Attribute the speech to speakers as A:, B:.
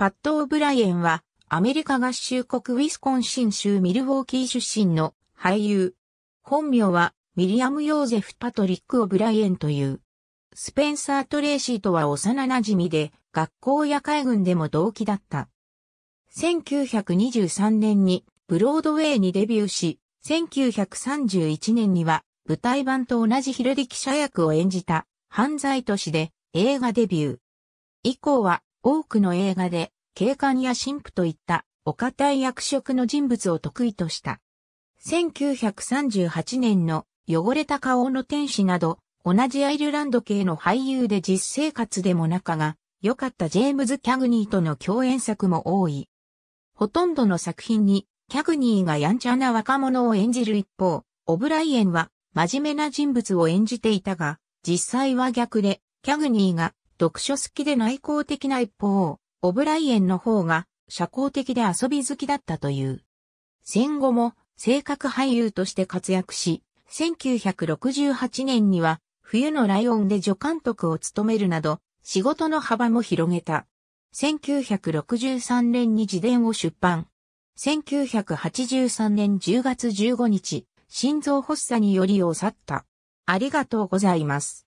A: パット・オブライエンは、アメリカ合衆国ウィスコンシン州ミルウォーキー出身の俳優。本名は、ミリアム・ヨーゼフ・パトリック・オブライエンという。スペンサー・トレーシーとは幼馴染で、学校や海軍でも同期だった。1923年にブロードウェイにデビューし、1931年には舞台版と同じヒルィ記者役を演じた犯罪都市で映画デビュー。以降は多くの映画で警官や神父といったお堅い役職の人物を得意とした。1938年の汚れた顔の天使など、同じアイルランド系の俳優で実生活でも仲が良かったジェームズ・キャグニーとの共演作も多い。ほとんどの作品にキャグニーがやんちゃな若者を演じる一方、オブライエンは真面目な人物を演じていたが、実際は逆で、キャグニーが読書好きで内向的な一方、オブライエンの方が社交的で遊び好きだったという。戦後も性格俳優として活躍し、1968年には冬のライオンで助監督を務めるなど、仕事の幅も広げた。1963年に自伝を出版。1983年10月15日、心臓発作によりを去った。ありがとうございま
B: す。